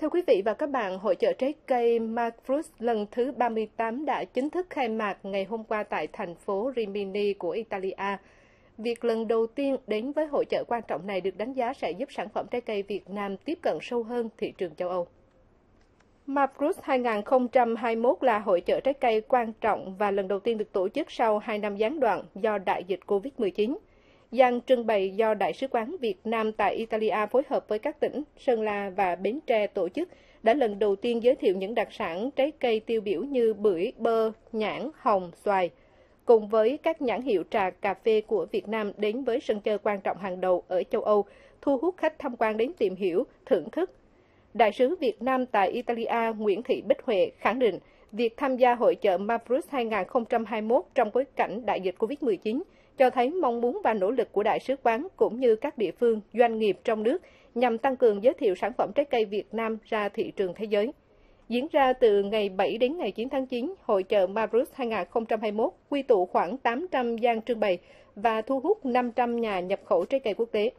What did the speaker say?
Thưa quý vị và các bạn, hội chợ trái cây Macfruit lần thứ 38 đã chính thức khai mạc ngày hôm qua tại thành phố Rimini của Italia. Việc lần đầu tiên đến với hội chợ quan trọng này được đánh giá sẽ giúp sản phẩm trái cây Việt Nam tiếp cận sâu hơn thị trường châu Âu. Macfruit 2021 là hội chợ trái cây quan trọng và lần đầu tiên được tổ chức sau 2 năm gián đoạn do đại dịch COVID-19 gian trưng bày do Đại sứ quán Việt Nam tại Italia phối hợp với các tỉnh Sơn La và Bến Tre tổ chức đã lần đầu tiên giới thiệu những đặc sản trái cây tiêu biểu như bưởi, bơ, nhãn, hồng, xoài, cùng với các nhãn hiệu trà, cà phê của Việt Nam đến với sân chơi quan trọng hàng đầu ở châu Âu, thu hút khách tham quan đến tìm hiểu, thưởng thức. Đại sứ Việt Nam tại Italia Nguyễn Thị Bích Huệ khẳng định, việc tham gia hội chợ Mavrus 2021 trong bối cảnh đại dịch COVID-19 cho thấy mong muốn và nỗ lực của đại sứ quán cũng như các địa phương, doanh nghiệp trong nước nhằm tăng cường giới thiệu sản phẩm trái cây Việt Nam ra thị trường thế giới. Diễn ra từ ngày 7 đến ngày 9 tháng 9, hội trợ Mabrus 2021 quy tụ khoảng 800 gian trưng bày và thu hút 500 nhà nhập khẩu trái cây quốc tế.